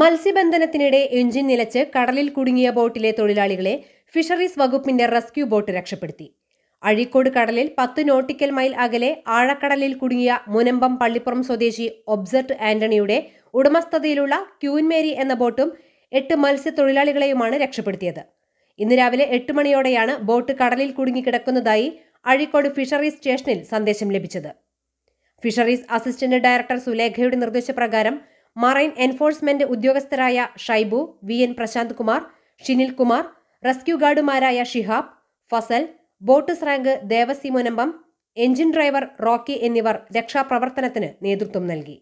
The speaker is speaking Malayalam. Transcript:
മത്സ്യബന്ധനത്തിനിടെ എഞ്ചിൻ നിലച്ച് കടലിൽ കുടുങ്ങിയ ബോട്ടിലെ തൊഴിലാളികളെ ഫിഷറീസ് വകുപ്പിന്റെ റെസ്ക്യൂ ബോട്ട് രക്ഷപ്പെടുത്തി അഴീക്കോട് കടലിൽ പത്ത് നോട്ടിക്കൽ മൈൽ അകലെ ആഴക്കടലിൽ കുടുങ്ങിയ മുനമ്പം പള്ളിപ്പുറം സ്വദേശി ഒബ്സർട്ട് ആന്റണിയുടെ ഉടമസ്ഥതയിലുള്ള ക്യൂൻ മേരി എന്ന ബോട്ടും എട്ട് മത്സ്യത്തൊഴിലാളികളെയുമാണ് രക്ഷപ്പെടുത്തിയത് ഇന്ന് രാവിലെ എട്ട് മണിയോടെയാണ് ബോട്ട് കടലിൽ കുടുങ്ങിക്കിടക്കുന്നതായി അഴീക്കോട് ഫിഷറീസ് സ്റ്റേഷനിൽ സന്ദേശം ലഭിച്ചത് ഫിഷറീസ് അസിസ്റ്റന്റ് ഡയറക്ടർ സുലേഖയുടെ നിർദ്ദേശപ്രകാരം മറൈൻ എൻഫോഴ്സ്മെന്റ് ഉദ്യോഗസ്ഥരായ Shaibu V N Prashanth Kumar Shinil Kumar rescue ഗാർഡുമാരായ ഷിഹാബ് ഫസൽ ബോട്ട് സ്രാങ്ക് Devasi Munambam engine driver Rocky എന്നിവർ രക്ഷാപ്രവർത്തനത്തിന് നേതൃത്വം നൽകി